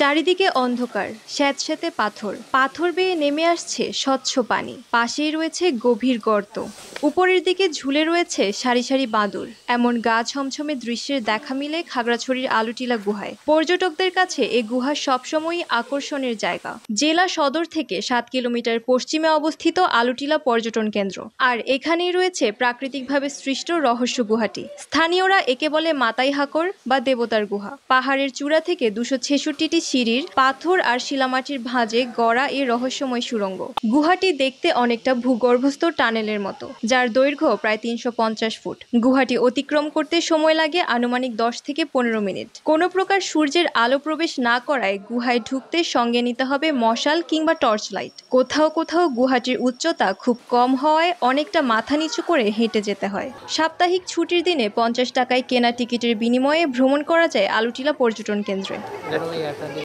চারিদিকে অন্ধকার স্যাঁতস্যাঁতে পাথর পাথর বেয়ে নেমে আসছে স্বচ্ছ পানি পাশেই রয়েছে গভীর গর্ত উপরের দিকে ঝুলে রয়েছে সারি সারি বাঁদর এমন গা ছমছমে দৃশ্যের দেখা মিলে খাগড়াছড়ির আলুটিলা গুহায় পর্যটকদের কাছে এ গুহা সবসময়ই আকর্ষণের জায়গা জেলা সদর থেকে সাত কিলোমিটার পশ্চিমে অবস্থিত আলুটিলা পর্যটন কেন্দ্র আর এখানেই রয়েছে প্রাকৃতিকভাবে সৃষ্ট রহস্য গুহাটি স্থানীয়রা একে বলে মাতাই হাকর বা দেবতার গুহা পাহাড়ের চূড়া থেকে দুশো ছেষট্টিটি সিঁড়ির পাথর আর শিলামাটির ভাঁজে গড়া এ রহস্যময় সুড়ঙ্গ গুহাটি দেখতে অনেকটা ভূগর্ভস্থ টানেলের মতো যার দৈর্ঘ্য প্রায় তিনশো ফুট গুহাটি অতিক্রম করতে সময় লাগে আনুমানিক দশ থেকে পনেরো মিনিট কোনো প্রকার সূর্যের আলো প্রবেশ না করায় গুহায় ঢুকতে সঙ্গে নিতে হবে মশাল কিংবা টর্চ লাইট কোথাও কোথাও গুহাটির উচ্চতা খুব কম হওয়ায় অনেকটা মাথা নিচু করে হেঁটে যেতে হয় সাপ্তাহিক ছুটির দিনে পঞ্চাশ টাকায় কেনা টিকিটের বিনিময়ে ভ্রমণ করা যায় আলুটিলা পর্যটন কেন্দ্রে